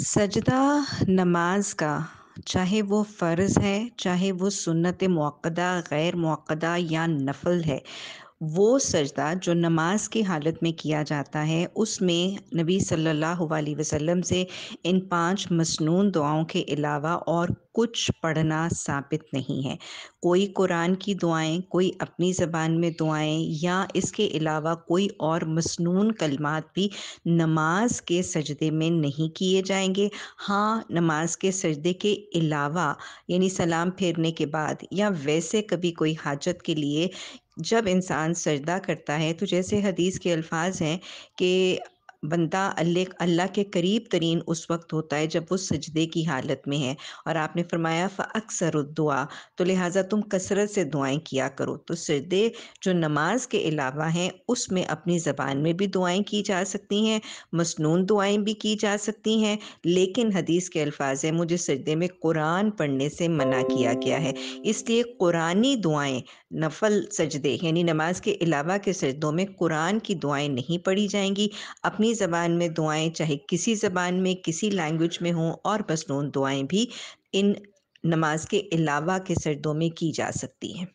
सजदा नमाज का चाहे वो फ़र्ज़ है चाहे वो सुन्नत मौक़दा गैर मौक़दा या नफल है वो सजदा जो नमाज की हालत में किया जाता है उसमें नबी सल्लल्लाहु अलैहि वसल्लम से इन पांच मसनून दुआओं के अलावा और कुछ पढ़ना साबित नहीं है कोई कुरान की दुआएं कोई अपनी ज़बान में दुआएं या इसके अलावा कोई और मसनून कलमात भी नमाज के सजदे में नहीं किए जाएंगे हाँ नमाज के सजदे के अलावा यानी सलाम फेरने के बाद या वैसे कभी कोई हाजत के लिए जब इंसान सजदा करता है तो जैसे हदीस के अल्फाज हैं कि बंदा अल्लाह अल्लाह के करीब तरीन उस वक्त होता है जब वो सजदे की हालत में है और आपने फरमाया फ अक्सर दुआ तो लिहाजा तुम कसरत से दुआएं किया करो तो सजदे जो नमाज के अलावा हैं उसमें अपनी ज़बान में भी दुआएं की जा सकती हैं मसनून दुआएं भी की जा सकती हैं लेकिन हदीस के अल्फाज हैं मुझे सजदे में कुरान पढ़ने से मना किया गया है इसलिए कुरानी दुआएँ नफल सजदे यानी नमाज के अलावा के सजदों में कुरान की दुआएँ नहीं पढ़ी जाएंगी अपनी अपनी ज़बान में दुआएं चाहे किसी ज़बान में किसी लैंग्वेज में हों और नोन दुआएं भी इन नमाज के अलावा के सर्दों में की जा सकती हैं